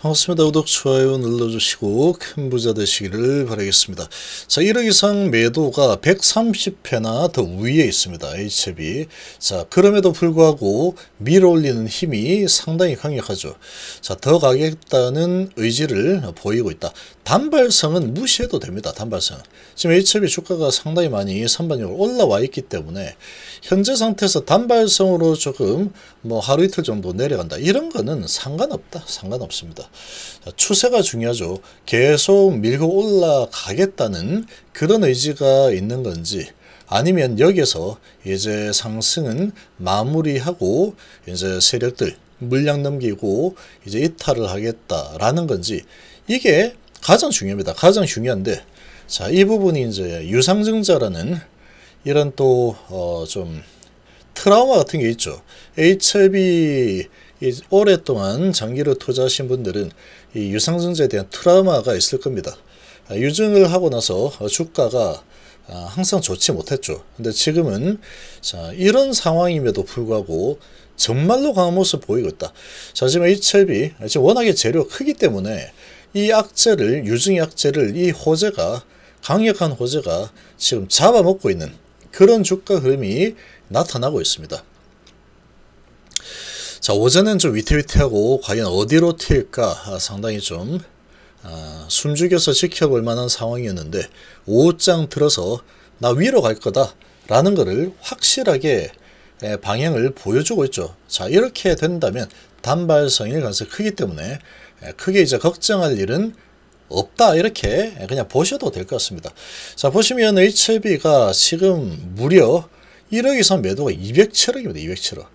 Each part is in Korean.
반갑습니다. 구독, 좋아요 눌러주시고 큰 부자 되시기를 바라겠습니다. 자, 1억 이상 매도가 130회나 더 위에 있습니다. HB. 자, 그럼에도 불구하고 밀어올리는 힘이 상당히 강력하죠. 자, 더 가겠다는 의지를 보이고 있다. 단발성은 무시해도 됩니다. 단발성. 지금 H협이 주가가 상당히 많이 선반역로 올라와 있기 때문에 현재 상태에서 단발성으로 조금 뭐 하루 이틀 정도 내려간다. 이런 거는 상관없다. 상관없습니다. 추세가 중요하죠. 계속 밀고 올라가겠다는 그런 의지가 있는 건지 아니면 여기서 이제 상승은 마무리하고 이제 세력들 물량 넘기고 이제 이탈을 하겠다라는 건지 이게 가장 중요합니다. 가장 중요한데 자이 부분이 이제 유상증자라는 이런 또좀 어, 트라우마 같은 게 있죠. HIV 오랫동안 장기로 투자하신 분들은 이 유상증자에 대한 트라우마가 있을 겁니다. 아, 유증을 하고 나서 주가가 아, 항상 좋지 못했죠. 근데 지금은 자, 이런 상황임에도 불구하고 정말로 강한 모습 보이고 있다. 자, 지금 HIV, 아, 지금 워낙에 재료 크기 때문에 이 악재를 유증약재를이 호재가 강력한 호재가 지금 잡아먹고 있는 그런 주가 흐름이 나타나고 있습니다. 자 오전엔 좀 위태위태하고 과연 어디로 튈까 아, 상당히 좀 아, 숨죽여서 지켜볼 만한 상황이었는데 오후장 들어서 나 위로 갈 거다 라는 것을 확실하게 방향을 보여주고 있죠. 자 이렇게 된다면 단발성일 가능성이 크기 때문에 예, 크게 이제 걱정할 일은 없다 이렇게 그냥 보셔도 될 것 같습니다. 자 보시면 HLB가 지금 무려 1억 이상 매도가 207억입니다. 207억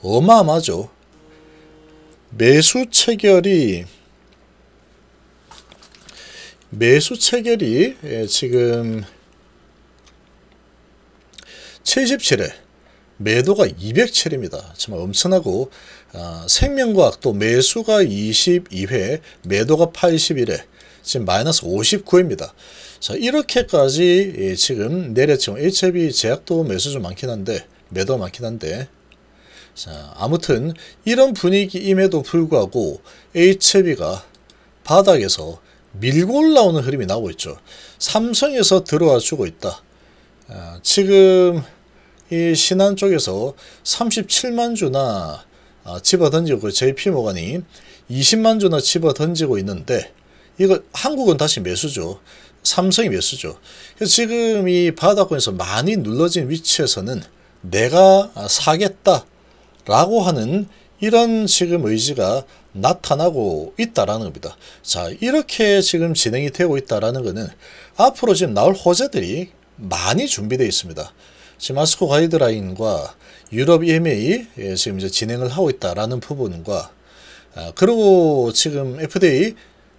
어마어마죠. 하 매수 체결이 매수 체결이 예, 지금 77회 매도가 207입니다. 정말 엄청나고 어, 생명과학 도 매수가 22회, 매도가 81회, 지금 마이너스 59입니다. 자 이렇게까지 예, 지금 내려 지금 HB 제약도 매수 좀 많긴 한데 매도 많긴 한데 자 아무튼 이런 분위기임에도 불구하고 HB가 바닥에서 밀고 올라오는 흐름이 나오고 있죠. 삼성에서 들어와 주고 있다. 어, 지금 이신한 쪽에서 37만 주나 아, 집어 던지고 JP 모간이 20만 주나 집어 던지고 있는데 이거 한국은 다시 매수죠. 삼성이 매수죠. 그래서 지금 이 바닥권에서 많이 눌러진 위치에서는 내가 사겠다라고 하는 이런 지금 의지가 나타나고 있다라는 겁니다. 자 이렇게 지금 진행이 되고 있다라는 것은 앞으로 지금 나올 호재들이 많이 준비되어 있습니다. 시마스코 가이드라인과 유럽 EMA 예, 지금 이제 진행을 하고 있다라는 부분과 아, 그리고 지금 FDA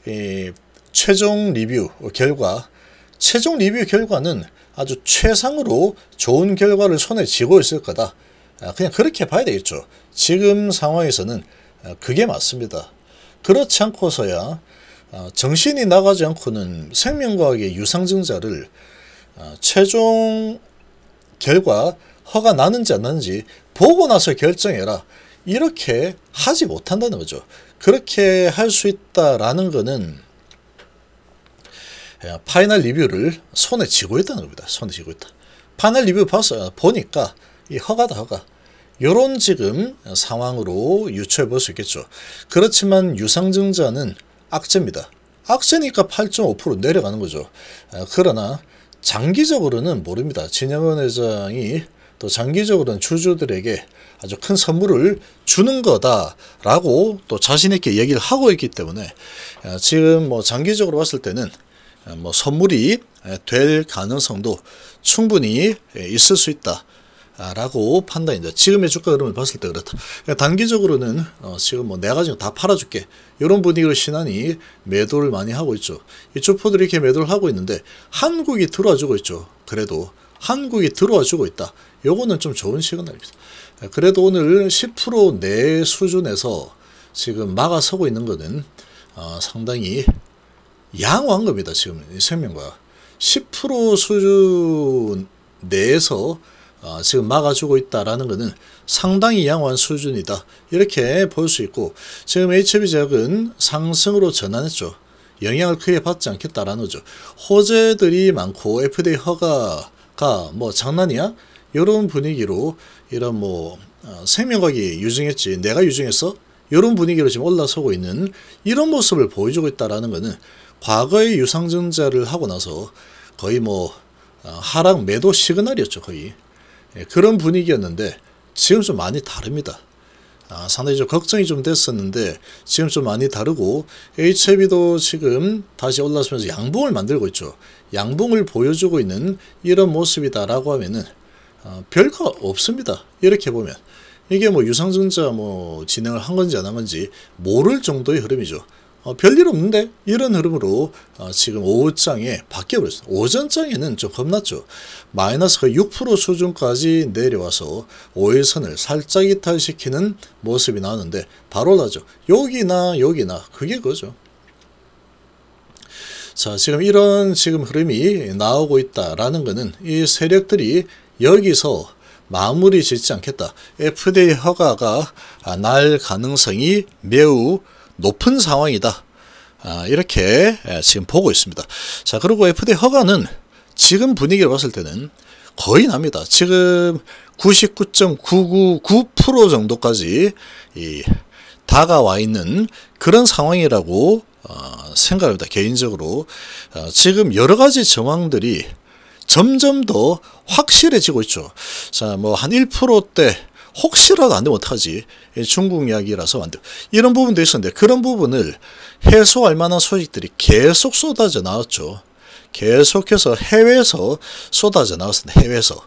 예, 최종 리뷰 결과 최종 리뷰 결과는 아주 최상으로 좋은 결과를 손에 쥐고 있을 거다. 아, 그냥 그렇게 봐야 되겠죠. 지금 상황에서는 아, 그게 맞습니다. 그렇지 않고서야 정신이 나가지 않고는 생명과학의 유상증자를 최종 결과 허가 나는지 안 나는지 보고 나서 결정해라. 이렇게 하지 못한다는 거죠. 그렇게 할 수 있다라는 거는 예, 파이널 리뷰를 손에 쥐고 있다는 겁니다. 손에 쥐고 있다. 파이널 리뷰 봐서 아, 보니까 이 허가다 허가. 요런 지금 상황으로 유추해 볼 수 있겠죠. 그렇지만 유상증자는 악재입니다. 악재니까 8.5% 내려가는 거죠. 아, 그러나 장기적으로는 모릅니다. 진영원 회장이 또 장기적으로는 주주들에게 아주 큰 선물을 주는 거다라고 또 자신있게 얘기를 하고 있기 때문에 아, 지금 뭐 장기적으로 봤을 때는 아, 뭐 선물이 될 가능성도 충분히 예, 있을 수 있다. 라고 판단이죠. 지금의 주가 흐름을 봤을 때 그렇다. 그러니까 단기적으로는 어 지금 뭐 내가 네 지금 다 팔아줄게. 이런 분위기로 신한이 매도를 많이 하고 있죠. 이 주포들이 이렇게 매도를 하고 있는데 한국이 들어와주고 있죠. 그래도 한국이 들어와주고 있다. 요거는 좀 좋은 시그널입니다. 그래도 오늘 10%내 수준에서 지금 막아서고 있는 거는 어 상당히 양호한 겁니다. 지금 이 생명과 10% 수준 내에서 아, 지금 막아주고 있다라는 것은 상당히 양호한 수준이다. 이렇게 볼 수 있고 지금 HB 지역은 상승으로 전환했죠. 영향을 크게 받지 않겠다라는 거죠. 호재들이 많고 FDA 허가가 뭐 장난이야? 이런 분위기로 이런 뭐 아, 생명과기 유증했지 내가 유증했어? 이런 분위기로 지금 올라서고 있는 이런 모습을 보여주고 있다라는 것은 과거의 유상증자를 하고 나서 거의 뭐 아, 하락 매도 시그널이었죠 거의 예, 그런 분위기였는데 지금 좀 많이 다릅니다. 아, 상당히 좀 걱정이 좀 됐었는데 지금 좀 많이 다르고 HIV도 지금 다시 올라서면서 양봉을 만들고 있죠. 양봉을 보여주고 있는 이런 모습이다라고 하면은 아, 별거 없습니다. 이렇게 보면 이게 뭐 유상증자 뭐 진행을 한 건지 안 한 건지 모를 정도의 흐름이죠. 어, 별일 없는데 이런 흐름으로 어, 지금 오후장에 바뀌어버렸어요. 오전장에는 좀 겁났죠. 마이너스6% 수준까지 내려와서 5일선을 살짝 이탈시키는 모습이 나오는데 바로 나죠. 여기나 여기나 그게 거죠. 자 지금 이런 지금 흐름이 나오고 있다라는 것은 이 세력들이 여기서 마무리 짓지 않겠다. FDA 허가가 아, 날 가능성이 매우 높은 상황이다. 아, 이렇게 예, 지금 보고 있습니다. 자, 그리고 FD 허가는 지금 분위기를 봤을 때는 거의 납니다. 지금 99.999% 정도까지 이 다가와 있는 그런 상황이라고 어, 생각합니다. 개인적으로 어, 지금 여러 가지 정황들이 점점 더 확실해지고 있죠. 자, 뭐한 1%대 혹시라도 안 되면 어떡하지? 중국 이야기라서 안 돼. 이런 부분도 있었는데 그런 부분을 해소할 만한 소식들이 계속 쏟아져 나왔죠. 계속해서 해외에서 쏟아져 나왔습니다. 해외에서.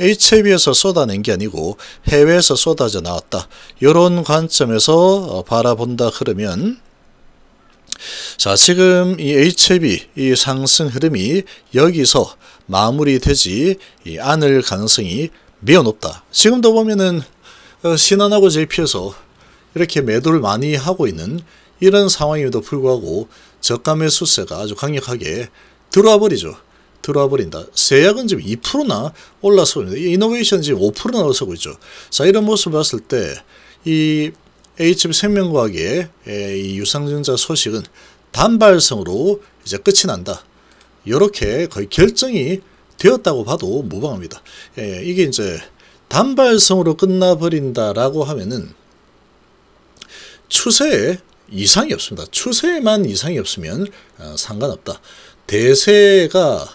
HIV에서 쏟아낸 게 아니고 해외에서 쏟아져 나왔다. 이런 관점에서 어, 바라본다 그러면 자 지금 이 HIV 이 상승 흐름이 여기서 마무리되지 않을 가능성이 매우 높다. 지금도 보면은 신안하고 JP에서 이렇게 매도를 많이 하고 있는 이런 상황임에도 불구하고 저가 매수세가 아주 강력하게 들어와 버리죠. 들어와 버린다. 세약은 지금 2%나 올라서고 이노베이션 지금 5%나 올라서고 있죠. 자 이런 모습을 봤을 때 이 HB 생명과학의 이 유상증자 소식은 단발성으로 이제 끝이 난다. 이렇게 거의 결정이 되었다고 봐도 무방합니다. 예, 이게 이제 단발성으로 끝나버린다라고 하면은 추세에 이상이 없습니다. 추세에만 이상이 없으면 어, 상관없다. 대세가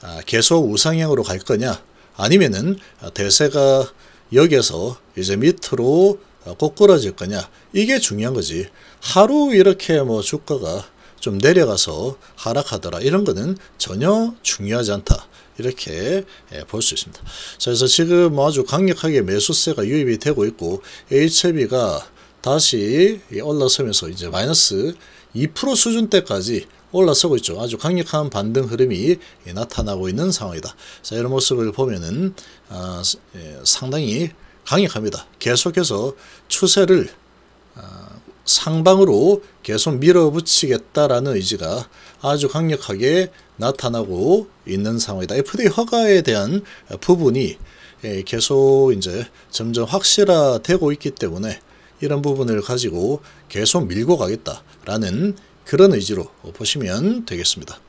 아, 계속 우상향으로 갈 거냐 아니면은 아, 대세가 여기서 이제 밑으로 아, 꼬꾸라질 거냐 이게 중요한 거지 하루 이렇게 뭐 주가가 좀 내려가서 하락하더라 이런 거는 전혀 중요하지 않다. 이렇게 예, 볼수 있습니다. 그래서 지금 아주 강력하게 매수세가 유입이 되고 있고 HB가 다시 올라서면서 이제 마이너스 2% 수준 때까지 올라서고 있죠. 아주 강력한 반등 흐름이 나타나고 있는 상황이다. 자, 이런 모습을 보면은 아, 예, 상당히 강력합니다. 계속해서 추세를 아, 상방으로 계속 밀어붙이겠다라는 의지가 아주 강력하게 나타나고 있는 상황이다. FDA 허가에 대한 부분이 예, 계속 이제 점점 확실화되고 있기 때문에 이런 부분을 가지고 계속 밀고 가겠다라는 그런 의지로 보시면 되겠습니다.